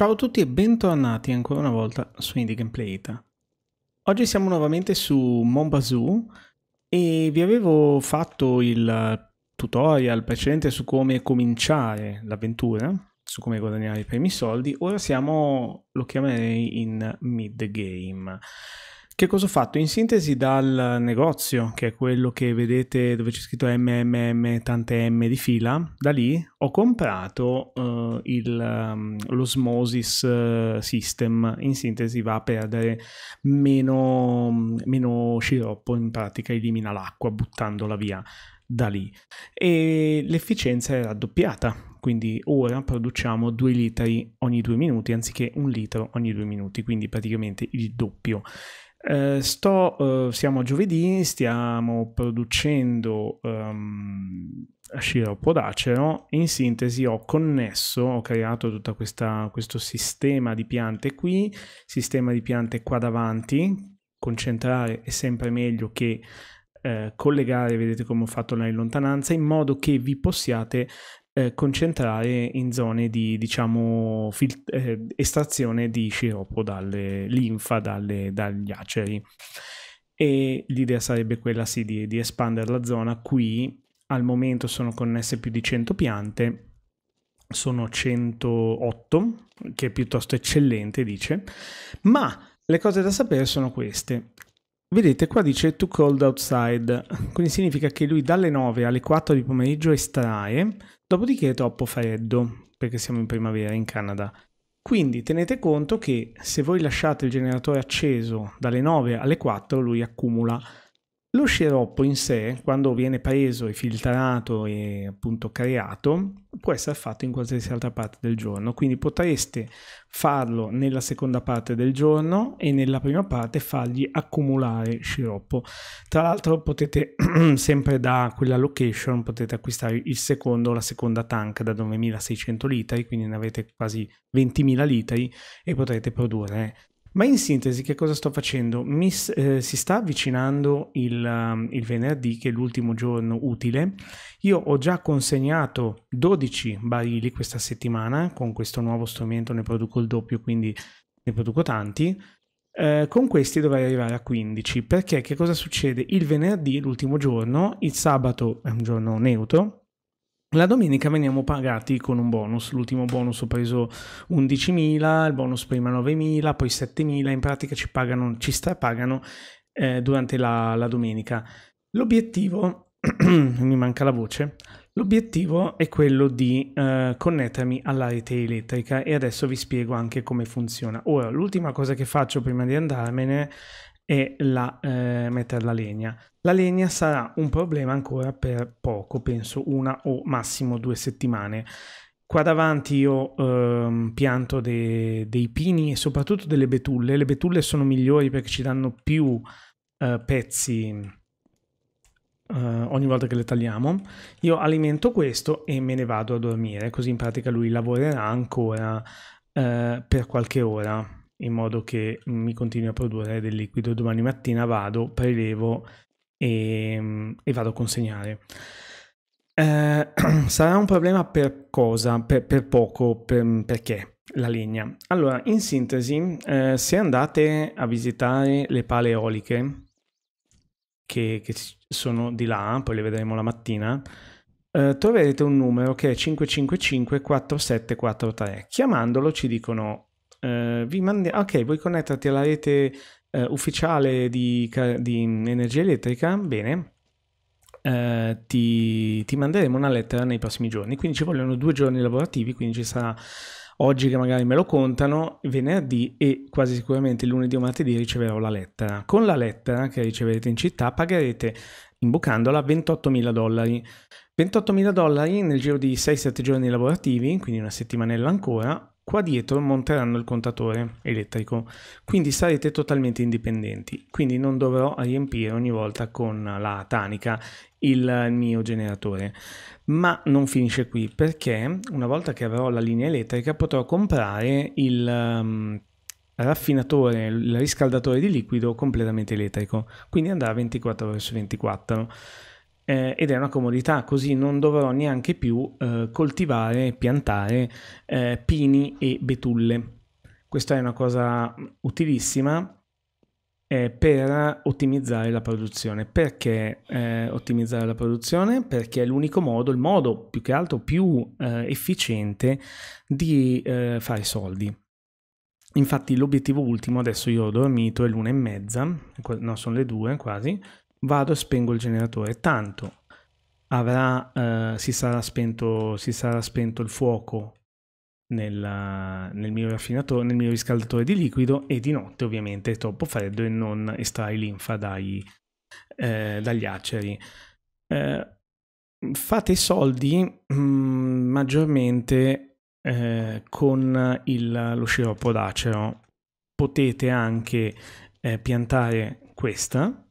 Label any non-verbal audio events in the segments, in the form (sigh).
Ciao a tutti e bentornati ancora una volta su Indie Gameplay Ita. Oggi siamo nuovamente su Mombazoo e vi avevo fatto il tutorial precedente su come cominciare l'avventura, su come guadagnare i primi soldi, ora siamo, lo chiamerei in mid game. Che cosa ho fatto? In sintesi dal negozio, che è quello che vedete dove c'è scritto MMM, tante M di fila, da lì ho comprato uh, il, um, l'osmosis eh, system, in sintesi va a perdere meno, meno sciroppo, in pratica elimina l'acqua buttandola via da lì e l'efficienza è raddoppiata quindi ora produciamo 2 litri ogni 2 minuti anziché un litro ogni 2 minuti quindi praticamente il doppio eh, sto, eh, siamo a giovedì, stiamo producendo um, Shiro Podacero. In sintesi, ho connesso, ho creato tutto questo sistema di piante qui, sistema di piante qua davanti. Concentrare è sempre meglio che eh, collegare, vedete come ho fatto là in lontananza, in modo che vi possiate eh, concentrare in zone di diciamo, fil- eh, estrazione di sciroppo dalle linfa, dalle, dagli aceri. E l'idea sarebbe quella sì, di, di espandere la zona. Qui al momento sono connesse più di 100 piante, sono 108, che è piuttosto eccellente, dice, ma le cose da sapere sono queste. Vedete, qua dice too cold outside, quindi significa che lui dalle 9 alle 4 di pomeriggio estrae, dopodiché è troppo freddo, perché siamo in primavera in Canada. Quindi tenete conto che se voi lasciate il generatore acceso dalle 9 alle 4 lui accumula lo sciroppo in sé, quando viene preso e filtrato e appunto creato, può essere fatto in qualsiasi altra parte del giorno, quindi potreste farlo nella seconda parte del giorno e nella prima parte fargli accumulare sciroppo. Tra l'altro potete (clears throat) sempre da quella location potete acquistare il secondo, la seconda tank da 9600 litri, quindi ne avete quasi 20.000 litri e potrete produrre ma in sintesi, che cosa sto facendo? Mi, eh, si sta avvicinando il, um, il, venerdì, che è l'ultimo giorno utile. Io ho già consegnato 12 barili questa settimana. Con questo nuovo strumento ne produco il doppio, quindi ne produco tanti. Eh, con questi dovrei arrivare a 15 perché che cosa succede? Il venerdì, l'ultimo giorno, il sabato è un giorno neutro, la domenica veniamo pagati con un bonus, l'ultimo bonus ho preso 11.000, il bonus prima 9.000, poi 7.000, in pratica ci pagano, ci strapagano eh, durante la, la domenica. L'obiettivo, (clears throat) mi manca la voce, l'obiettivo è quello di eh, connettermi alla rete elettrica e adesso vi spiego anche come funziona. Ora, l'ultima cosa che faccio prima di andarmene e la, eh, mettere la legna. La legna sarà un problema ancora per poco, penso una o massimo due settimane. Qua davanti io ehm, pianto de- dei pini e soprattutto delle betulle. Le betulle sono migliori perché ci danno più eh, pezzi eh, ogni volta che le tagliamo. Io alimento questo e me ne vado a dormire, così in pratica lui lavorerà ancora eh, per qualche ora in modo che mi continui a produrre del liquido. Domani mattina vado, prelevo e, e vado a consegnare. Eh, (clears throat) sarà un problema per cosa? Per, per poco, per, perché? La legna. Allora, in sintesi, eh, se andate a visitare le pale eoliche, che, che, sono di là, poi le vedremo la mattina, eh, troverete un numero che è 555-4743. Chiamandolo ci dicono eh, vi mandi... Ah, ok, vuoi connetterti alla rete eh, ufficiale di, di, energia elettrica? Bene. Eh, ti, ti manderemo una lettera nei prossimi giorni. Quindi ci vogliono due giorni lavorativi, quindi ci sarà oggi che magari me lo contano, venerdì e quasi sicuramente lunedì o martedì riceverò la lettera. Con la lettera che riceverete in città pagherete, imbucandola, 28.000 dollari. 28.000 dollari nel giro di 6-7 giorni lavorativi, quindi una settimanella ancora, Qua dietro monteranno il contatore elettrico, quindi sarete totalmente indipendenti, quindi non dovrò riempire ogni volta con la tanica il mio generatore. Ma non finisce qui, perché una volta che avrò la linea elettrica potrò comprare il um, raffinatore, il riscaldatore di liquido completamente elettrico, quindi andrà 24 ore su 24 eh, ed è una comodità, così non dovrò neanche più eh, coltivare, piantare eh, pini e betulle. Questa è una cosa mm, utilissima eh, per ottimizzare la produzione. Perché eh, ottimizzare la produzione? Perché è l'unico modo, il modo più che altro più eh, efficiente di fare soldi. Infatti l'obiettivo ultimo, adesso io ho dormito, è l'una e mezza, no sono le due quasi, vado e spengo il generatore, tanto avrà, eh, si, sarà spento, si, sarà spento, il fuoco nel, nel, mio raffinatore, nel mio riscaldatore di liquido e di notte ovviamente è troppo freddo e non estrai linfa dai, eh, dagli aceri. Eh, fate i soldi mh, mm, maggiormente eh, con il, lo sciroppo d'acero. Potete anche eh, piantare questa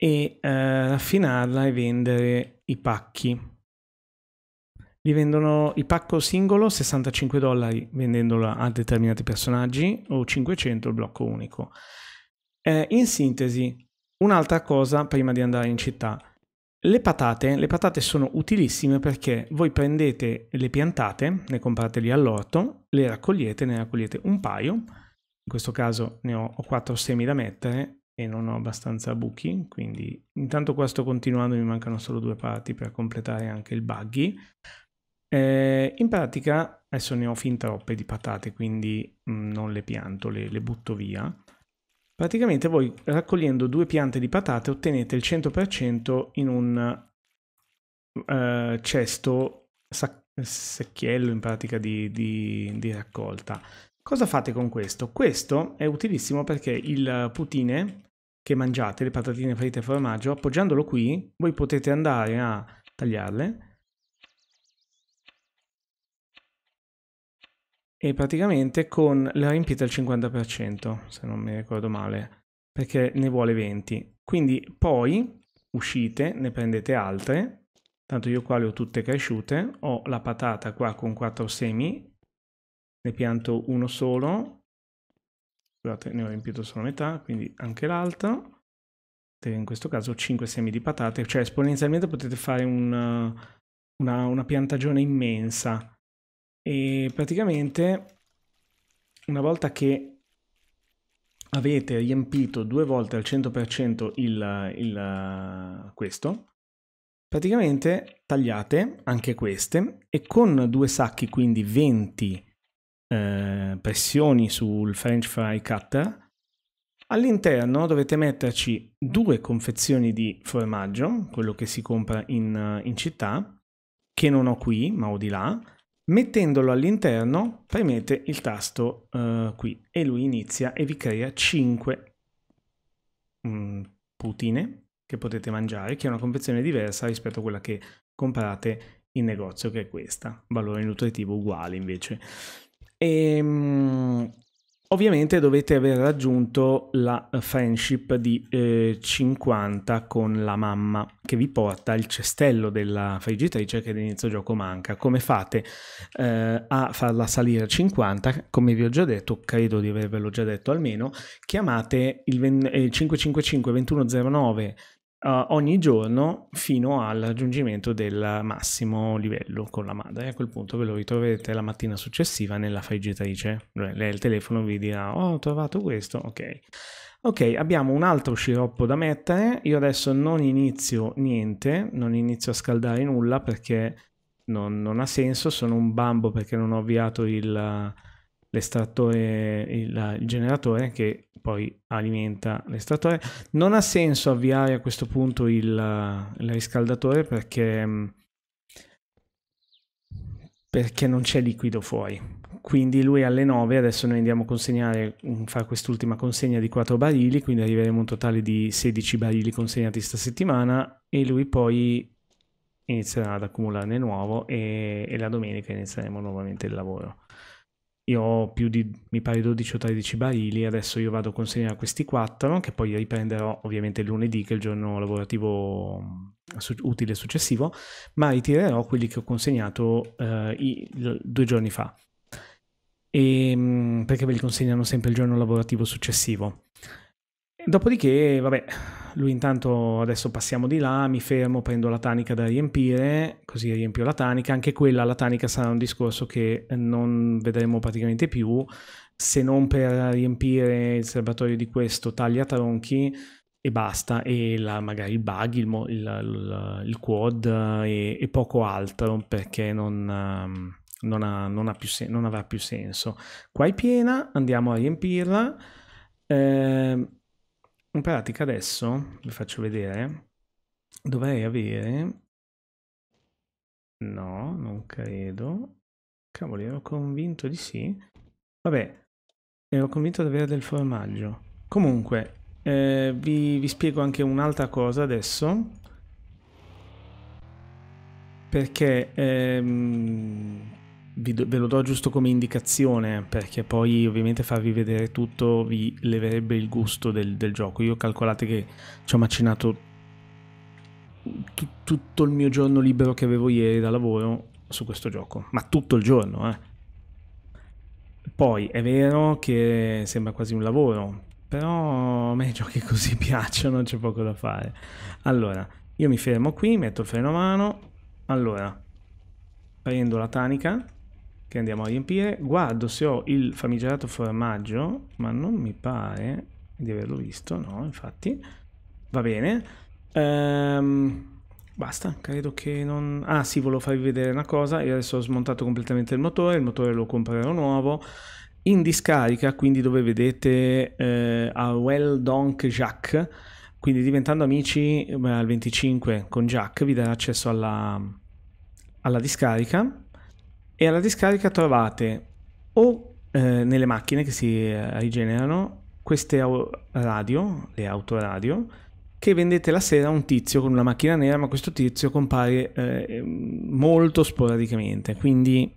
e eh, raffinarla e vendere i pacchi. Li vendono il pacco singolo 65 dollari vendendolo a determinati personaggi o 500 il blocco unico. Eh, in sintesi, un'altra cosa prima di andare in città. Le patate, le patate sono utilissime perché voi prendete le piantate, ne comprate lì all'orto, le raccogliete, ne raccogliete un paio, in questo caso ne ho, ho 4 semi da mettere, e non ho abbastanza buchi, quindi intanto qua sto continuando, mi mancano solo due parti per completare anche il buggy. Eh, in pratica adesso ne ho fin troppe di patate, quindi mh, mm, non le pianto, le, le butto via. Praticamente voi raccogliendo due piante di patate ottenete il 100% in un eh, cesto secchiello in pratica di, di, di, raccolta. Cosa fate con questo? Questo è utilissimo perché il putine che mangiate, le patatine fritte e formaggio, appoggiandolo qui, voi potete andare a tagliarle e praticamente con le riempite al 50%, se non mi ricordo male, perché ne vuole 20. Quindi poi uscite, ne prendete altre, tanto io qua le ho tutte cresciute, ho la patata qua con 4 semi, ne pianto uno solo, Scusate, ne ho riempito solo metà, quindi anche l'altra. In questo caso 5 semi di patate, cioè esponenzialmente potete fare un, una, una piantagione immensa. E praticamente una volta che avete riempito due volte al 100% il, il, questo, praticamente tagliate anche queste e con due sacchi, quindi 20 eh, pressioni sul french fry cutter. All'interno dovete metterci due confezioni di formaggio, quello che si compra in, in città, che non ho qui ma ho di là. Mettendolo all'interno premete il tasto eh, qui e lui inizia e vi crea 5 mm, putine che potete mangiare, che è una confezione diversa rispetto a quella che comprate in negozio, che è questa. Valore nutritivo uguale invece. E, ehm, ovviamente dovete aver raggiunto la friendship di eh, 50 con la mamma che vi porta il cestello della friggitrice che all'inizio gioco manca. Come fate eh, a farla salire a 50? Come vi ho già detto, credo di avervelo già detto almeno, chiamate il 555 2109 eh, uh, ogni giorno fino al raggiungimento del massimo livello con la madre. E a quel punto ve lo ritroverete la mattina successiva nella friggitrice. Cioè, lei il telefono vi dirà: oh, Ho trovato questo, ok. Ok, abbiamo un altro sciroppo da mettere. Io adesso non inizio niente, non inizio a scaldare nulla perché non, non ha senso. Sono un bambo perché non ho avviato il, l'estrattore, il, il generatore che poi alimenta l'estratore. Non ha senso avviare a questo punto il, il riscaldatore perché, mm, perché non c'è liquido fuori. Quindi lui alle 9, adesso noi andiamo a consegnare, mm, fare quest'ultima consegna di 4 barili, quindi arriveremo a un totale di 16 barili consegnati questa settimana e lui poi inizierà ad accumularne nuovo e, e la domenica inizieremo nuovamente il lavoro io ho più di, mi pare, 12 o 13 barili, adesso io vado a consegnare questi 4, che poi riprenderò ovviamente lunedì, che è il giorno lavorativo mm, utile successivo, ma ritirerò quelli che ho consegnato eh, i, due giorni fa, e, ehm, perché ve li consegnano sempre il giorno lavorativo successivo. Dopodiché, vabbè, lui intanto adesso passiamo di là, mi fermo, prendo la tanica da riempire, così riempio la tanica. Anche quella, la tanica sarà un discorso che non vedremo praticamente più, se non per riempire il serbatoio di questo taglia tronchi e basta, e la, magari il bug, il, il, il quad e, e, poco altro perché non... Ehm, non, ha, non, ha più non avrà più senso. Qua è piena, andiamo a riempirla. Eh, in pratica adesso vi faccio vedere dovrei avere no non credo cavoli ero convinto di sì vabbè ero convinto di avere del formaggio comunque eh, vi, vi spiego anche un'altra cosa adesso perché ehm, do, ve lo do giusto come indicazione perché poi ovviamente farvi vedere tutto vi leverebbe il gusto del, del gioco. Io calcolate che ci ho macinato tutto il mio giorno libero che avevo ieri da lavoro su questo gioco, ma tutto il giorno. Eh. Poi è vero che sembra quasi un lavoro, però a me i giochi così (laughs) piacciono, c'è poco da fare. Allora, io mi fermo qui, metto il freno a mano. Allora, prendo la tanica che andiamo a riempire. Guardo se ho il famigerato formaggio, ma non mi pare di averlo visto, no, infatti. Va bene. Ehm, basta, credo che non... Ah sì, volevo farvi vedere una cosa, io adesso ho smontato completamente il motore, il motore lo comprerò nuovo. In discarica, quindi dove vedete eh, a Well Donk Jack, quindi diventando amici eh, al 25 con Jack vi darà accesso alla, alla discarica e alla discarica trovate o eh, nelle macchine che si eh, rigenerano queste radio, le autoradio, che vendete la sera a un tizio con una macchina nera, ma questo tizio compare eh, molto sporadicamente, quindi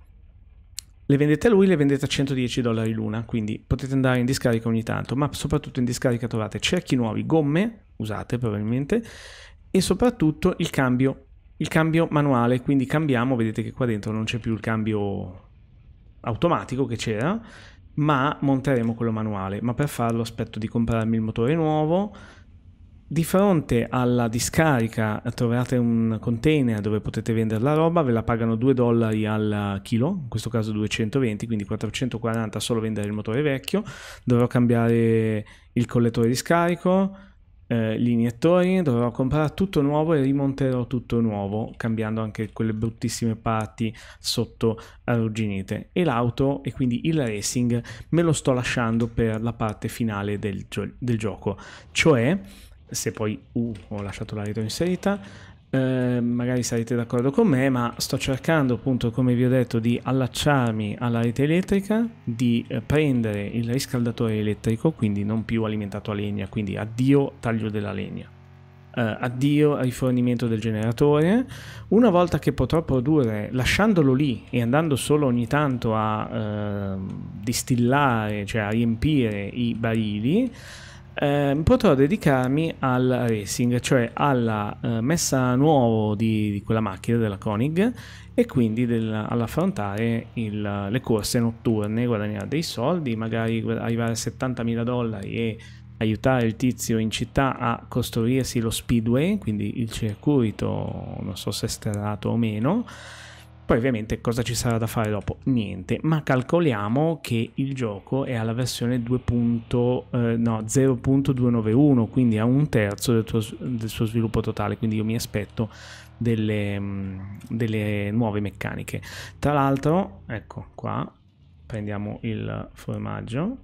le vendete a lui, le vendete a 110 dollari l'una, quindi potete andare in discarica ogni tanto, ma soprattutto in discarica trovate cerchi nuovi, gomme, usate probabilmente, e soprattutto il cambio il cambio manuale, quindi cambiamo, vedete che qua dentro non c'è più il cambio automatico che c'era, ma monteremo quello manuale, ma per farlo aspetto di comprarmi il motore nuovo, di fronte alla discarica troverete un container dove potete vendere la roba, ve la pagano 2 dollari al chilo, in questo caso 220, quindi 440 solo vendere il motore vecchio, dovrò cambiare il collettore di scarico, eh, lineatori, dovrò comprare tutto nuovo e rimonterò tutto nuovo, cambiando anche quelle bruttissime parti sotto arrugginite. E l'auto e quindi il racing me lo sto lasciando per la parte finale del, gio del gioco, cioè se poi uh, ho lasciato la rete inserita Ehm, magari sarete d'accordo con me, ma sto cercando appunto, come vi ho detto, di allacciarmi alla rete elettrica, di eh, prendere il riscaldatore elettrico, quindi non più alimentato a legna, quindi addio taglio della legna. Eh, addio rifornimento del generatore una volta che potrò produrre lasciandolo lì e andando solo ogni tanto a ehm, distillare cioè a riempire i barili eh, potrò dedicarmi al racing, cioè alla eh, messa a nuovo di, di, quella macchina, della Koenig, e quindi del, all'affrontare il, le corse notturne, guadagnare dei soldi, magari arrivare a 70.000 dollari e aiutare il tizio in città a costruirsi lo speedway, quindi il circuito, non so se sterrato o meno, poi ovviamente cosa ci sarà da fare dopo? Niente, ma calcoliamo che il gioco è alla versione 2. Eh, no, 0.291, quindi a un terzo del, tuo, del, suo sviluppo totale, quindi io mi aspetto delle, mm, delle nuove meccaniche. Tra l'altro, ecco qua, prendiamo il formaggio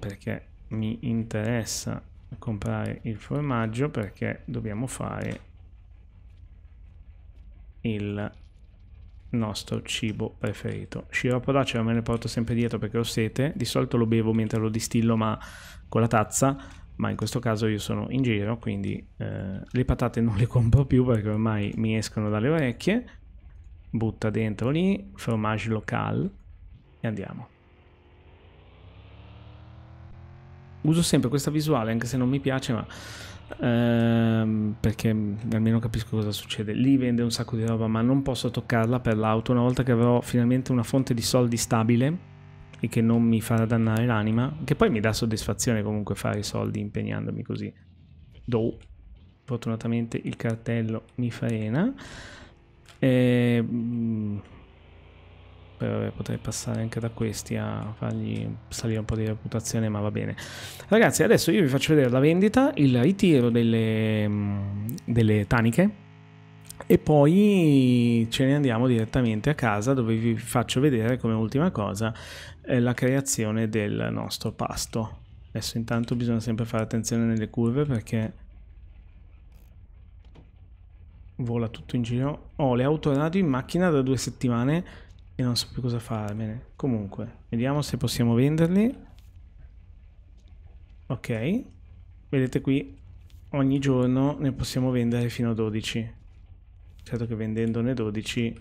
perché mi interessa comprare il formaggio perché dobbiamo fare il nostro cibo preferito. Sciroppo d'acero me ne porto sempre dietro perché ho sete, di solito lo bevo mentre lo distillo ma con la tazza, ma in questo caso io sono in giro, quindi eh, le patate non le compro più perché ormai mi escono dalle orecchie. Butta dentro lì, fromage local e andiamo. uso sempre questa visuale anche se non mi piace ma ehm, perché almeno capisco cosa succede lì vende un sacco di roba ma non posso toccarla per l'auto una volta che avrò finalmente una fonte di soldi stabile e che non mi farà dannare l'anima che poi mi dà soddisfazione comunque fare i soldi impegnandomi così do fortunatamente il cartello mi frena e, ehm, per eh, poter passare anche da questi a fargli salire un po' di reputazione, ma va bene. Ragazzi, adesso io vi faccio vedere la vendita, il ritiro delle, mm, delle taniche e poi ce ne andiamo direttamente a casa dove vi faccio vedere come ultima cosa eh, la creazione del nostro pasto. Adesso intanto bisogna sempre fare attenzione nelle curve perché vola tutto in giro. Ho oh, le auto radio in macchina da due settimane e non so più cosa farmene. Comunque, vediamo se possiamo venderli. Ok. Vedete qui, ogni giorno ne possiamo vendere fino a 12. Certo che vendendone 12...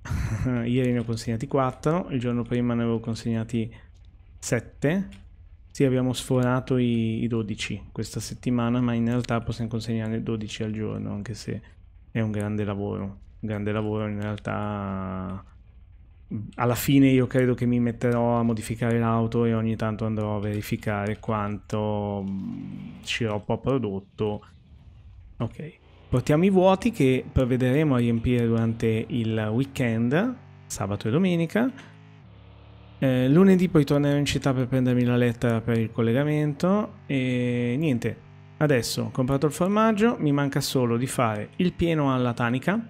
(laughs) Ieri ne ho consegnati 4, il giorno prima ne avevo consegnati 7. Sì, abbiamo sforato i, i 12 questa settimana, ma in realtà possiamo consegnare 12 al giorno, anche se è un grande lavoro grande lavoro in realtà alla fine io credo che mi metterò a modificare l'auto e ogni tanto andrò a verificare quanto sciroppo ha prodotto ok portiamo i vuoti che provvederemo a riempire durante il weekend sabato e domenica eh, lunedì poi tornerò in città per prendermi la lettera per il collegamento e niente adesso ho comprato il formaggio mi manca solo di fare il pieno alla tanica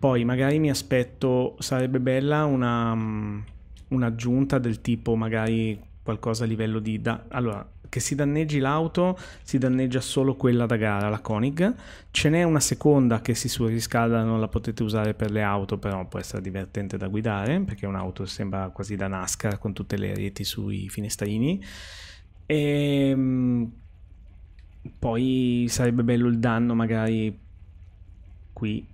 poi magari mi aspetto, sarebbe bella una, um, un'aggiunta del tipo magari qualcosa a livello di... Da- allora, che si danneggi l'auto, si danneggia solo quella da gara, la Koenig. Ce n'è una seconda che si surriscalda, non la potete usare per le auto, però può essere divertente da guidare, perché un'auto sembra quasi da NASCAR con tutte le reti sui finestrini. E ehm, poi sarebbe bello il danno magari qui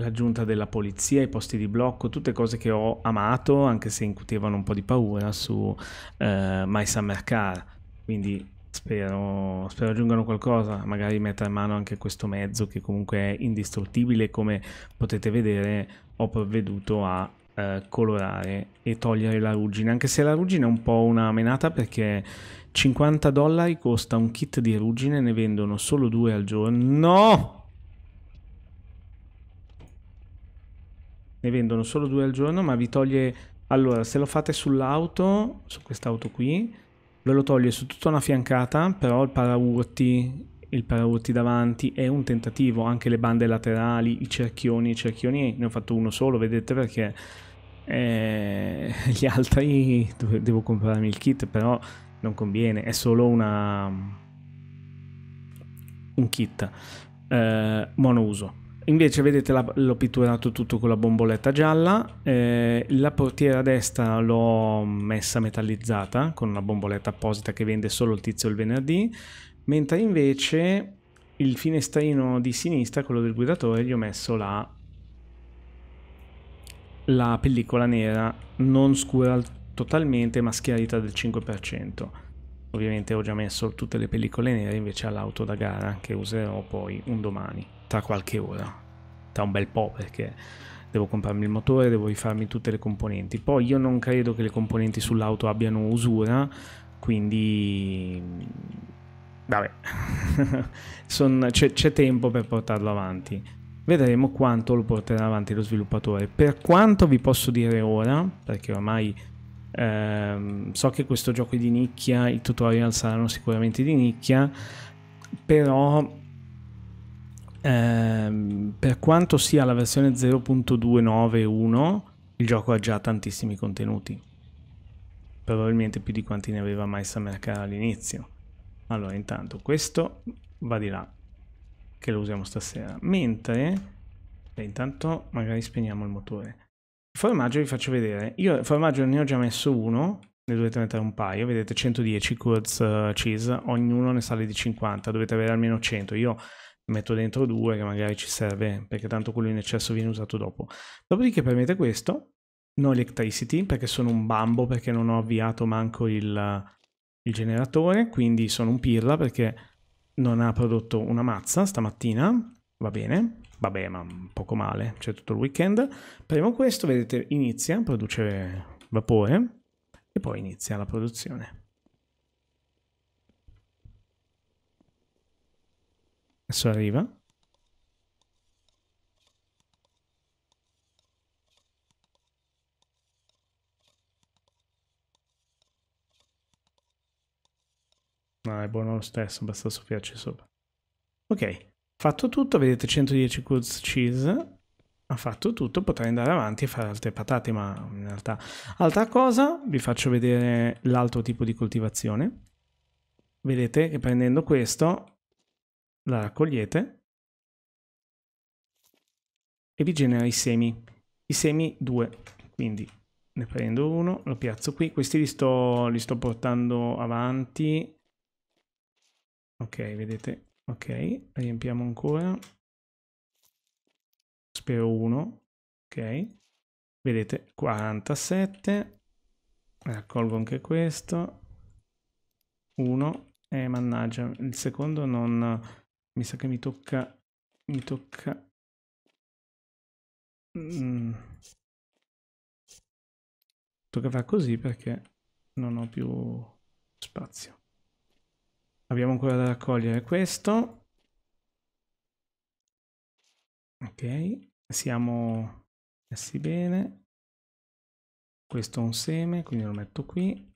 l'aggiunta della polizia, i posti di blocco, tutte cose che ho amato, anche se incutevano un po' di paura su eh, My Summer Car. Quindi spero, spero aggiungano qualcosa, magari metta in mano anche questo mezzo che comunque è indistruttibile, come potete vedere ho provveduto a eh, colorare e togliere la ruggine, anche se la ruggine è un po' una menata perché 50 dollari costa un kit di ruggine, ne vendono solo due al giorno. No! ne vendono solo due al giorno, ma vi toglie... Allora, se lo fate sull'auto, su quest'auto qui, ve lo toglie su tutta una fiancata, però il paraurti, il paraurti davanti è un tentativo, anche le bande laterali, i cerchioni, i cerchioni ne ho fatto uno solo, vedete perché eh, (laughs) gli altri devo comprarmi il kit, però non conviene, è solo una un kit eh, monouso Invece vedete la, l'ho pitturato tutto con la bomboletta gialla, eh, la portiera destra l'ho messa metallizzata con una bomboletta apposita che vende solo il tizio il venerdì, mentre invece il finestrino di sinistra, quello del guidatore, gli ho messo la, la pellicola nera non scura totalmente ma schiarita del 5%. Ovviamente ho già messo tutte le pellicole nere invece all'auto da gara che userò poi un domani tra qualche ora, tra un bel po' perché devo comprarmi il motore, devo rifarmi tutte le componenti. Poi io non credo che le componenti sull'auto abbiano usura, quindi vabbè, (laughs) Son... c'è tempo per portarlo avanti. Vedremo quanto lo porterà avanti lo sviluppatore. Per quanto vi posso dire ora, perché ormai ehm, so che questo gioco è di nicchia, i tutorial saranno sicuramente di nicchia, però ehm, per quanto sia la versione 0.291, il gioco ha già tantissimi contenuti. Probabilmente più di quanti ne aveva mai Samerka all'inizio. Allora, intanto questo va di là, che lo usiamo stasera. Mentre, beh, intanto magari spegniamo il motore. Il formaggio vi faccio vedere. Io il formaggio ne ho già messo uno, ne dovete mettere un paio, vedete 110 curds uh, cheese, ognuno ne sale di 50, dovete avere almeno 100. Io metto dentro due che magari ci serve perché tanto quello in eccesso viene usato dopo. Dopodiché premete questo, no electricity perché sono un bambo perché non ho avviato manco il, il generatore, quindi sono un pirla perché non ha prodotto una mazza stamattina, va bene, vabbè ma poco male, c'è tutto il weekend. Premo questo, vedete inizia, produce vapore e poi inizia la produzione. Adesso arriva. No, è buono lo stesso, basta soffiarci sopra. Ok, fatto tutto, vedete 110 Cools Cheese. Ha fatto tutto, potrei andare avanti e fare altre patate, ma in realtà... Altra cosa, vi faccio vedere l'altro tipo di coltivazione. Vedete che prendendo questo la raccogliete e vi genera i semi. I semi 2, quindi ne prendo uno, lo piazzo qui, questi li sto, li sto portando avanti. Ok, vedete, ok, riempiamo ancora. Spero uno, ok. Vedete, 47. Raccolgo anche questo. Uno, e eh, mannaggia, il secondo non mi sa che mi tocca... Mi tocca... Mm. Tocca fare così perché non ho più spazio. Abbiamo ancora da raccogliere questo. Ok, siamo messi bene. Questo è un seme, quindi lo metto qui.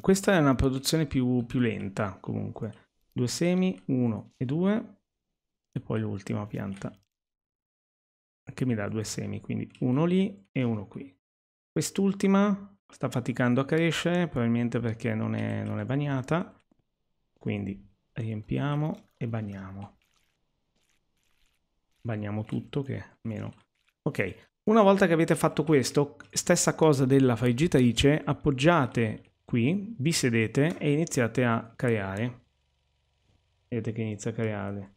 Questa è una produzione più, più lenta comunque due semi, uno e due, e poi l'ultima pianta che mi dà due semi, quindi uno lì e uno qui. Quest'ultima sta faticando a crescere, probabilmente perché non è, non è bagnata, quindi riempiamo e bagniamo. Bagniamo tutto che meno. Ok, una volta che avete fatto questo, stessa cosa della friggitrice, appoggiate qui, vi sedete e iniziate a creare. Vedete che inizia a creare.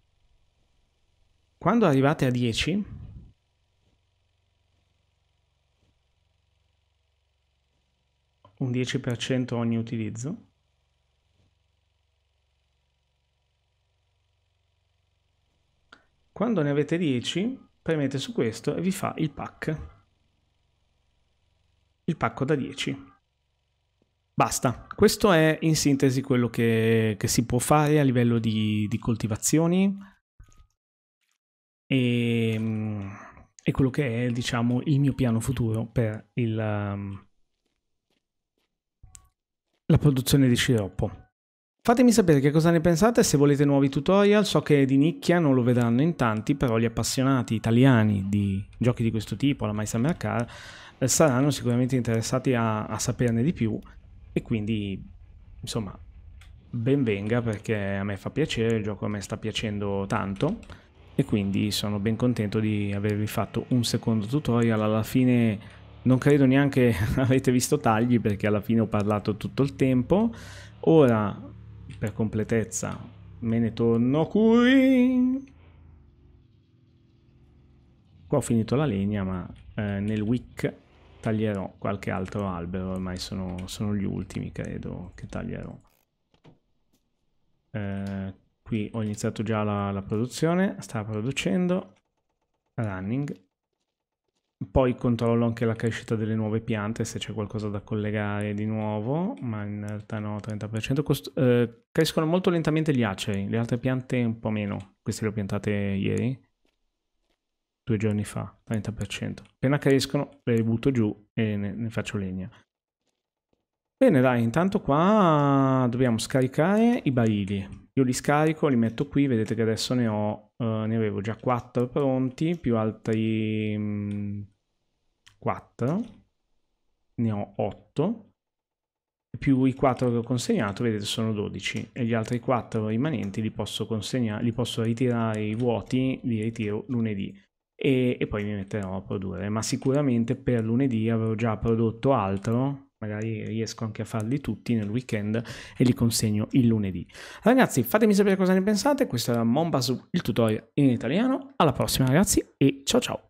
Quando arrivate a 10, un 10% ogni utilizzo, Quando ne avete 10, premete su questo e vi fa il pack. Il pacco da 10. Basta, questo è in sintesi quello che, che si può fare a livello di, di coltivazioni e, ehm, e, quello che è diciamo il mio piano futuro per il, um, la produzione di sciroppo. Fatemi sapere che cosa ne pensate se volete nuovi tutorial, so che di nicchia non lo vedranno in tanti, però gli appassionati italiani di giochi di questo tipo, la My Summer Car, eh, saranno sicuramente interessati a, a saperne di più e quindi, insomma, benvenga perché a me fa piacere, il gioco a me sta piacendo tanto e quindi sono ben contento di avervi fatto un secondo tutorial. Alla fine non credo neanche (laughs) avete visto tagli perché alla fine ho parlato tutto il tempo. Ora, per completezza, me ne torno qui. Qua ho finito la legna ma eh, nel wick taglierò qualche altro albero, ormai sono, sono gli ultimi credo che taglierò. Eh, qui ho iniziato già la, la produzione, sta producendo, running. Poi controllo anche la crescita delle nuove piante se c'è qualcosa da collegare di nuovo, ma in realtà no, 30%. Cost eh, crescono molto lentamente gli aceri, le altre piante un po' meno, queste le ho piantate ieri due giorni fa, 30%. Appena crescono le butto giù e ne, ne faccio legna. Bene dai, intanto qua dobbiamo scaricare i barili. Io li scarico, li metto qui, vedete che adesso ne ho, eh, ne avevo già 4 pronti, più altri mh, mm, 4. Ne ho 8 più i 4 che ho consegnato, vedete sono 12 e gli altri 4 rimanenti li posso, consegnare, li posso ritirare i vuoti, li ritiro lunedì e, e poi mi metterò a produrre. Ma sicuramente per lunedì avrò già prodotto altro magari riesco anche a farli tutti nel weekend e li consegno il lunedì. Ragazzi, fatemi sapere cosa ne pensate, questo era Mombasu, il tutorial in italiano, alla prossima ragazzi e ciao ciao!